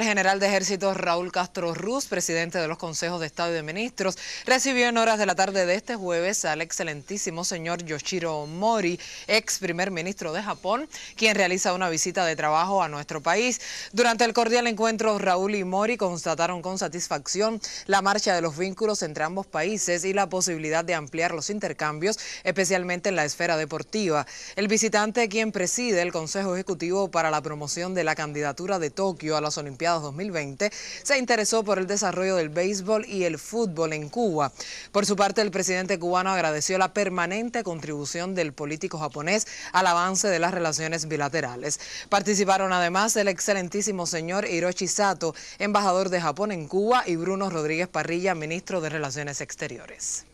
El general de Ejército Raúl Castro Ruz, presidente de los consejos de Estado y de Ministros, recibió en horas de la tarde de este jueves al excelentísimo señor Yoshiro Mori, ex primer ministro de Japón, quien realiza una visita de trabajo a nuestro país. Durante el cordial encuentro, Raúl y Mori constataron con satisfacción la marcha de los vínculos entre ambos países y la posibilidad de ampliar los intercambios, especialmente en la esfera deportiva. El visitante, quien preside el Consejo Ejecutivo para la promoción de la candidatura de Tokio a las Olimpiadas, 2020, se interesó por el desarrollo del béisbol y el fútbol en Cuba. Por su parte, el presidente cubano agradeció la permanente contribución del político japonés al avance de las relaciones bilaterales. Participaron además el excelentísimo señor Hiroshi Sato, embajador de Japón en Cuba, y Bruno Rodríguez Parrilla, ministro de Relaciones Exteriores.